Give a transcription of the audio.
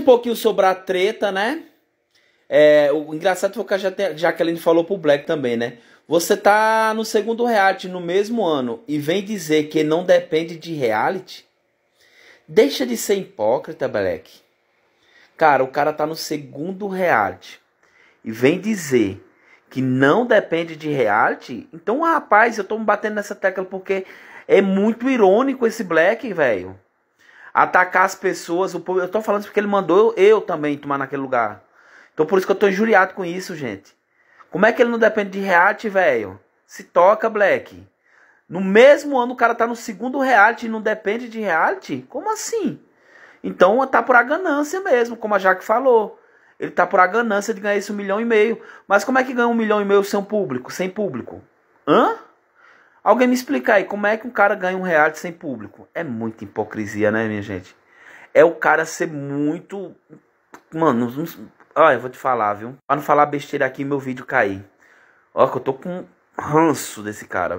um pouquinho sobre a treta, né? É, o engraçado foi que a Jaqueline falou pro Black também, né? Você tá no segundo reality no mesmo ano e vem dizer que não depende de reality? Deixa de ser hipócrita, Black. Cara, o cara tá no segundo reality e vem dizer que não depende de reality. Então, rapaz, eu tô me batendo nessa tecla porque é muito irônico esse Black, velho atacar as pessoas. O povo, eu tô falando isso porque ele mandou eu, também tomar naquele lugar. Então por isso que eu tô injuriado com isso, gente. Como é que ele não depende de reality, velho? Se toca, Black. No mesmo ano o cara tá no segundo reality e não depende de reality? Como assim? Então tá por a ganância mesmo, como a Jaque falou. Ele tá por a ganância de ganhar esse um milhão e meio. Mas como é que ganha um milhão e meio sem público? Sem público? Hã? Alguém me explica aí como é que um cara ganha um reality sem público? É muita hipocrisia, né, minha gente? É o cara ser muito. Mano, não... eu vou te falar, viu? Pra não falar besteira aqui, meu vídeo cair. Ó, que eu tô com ranço desse cara.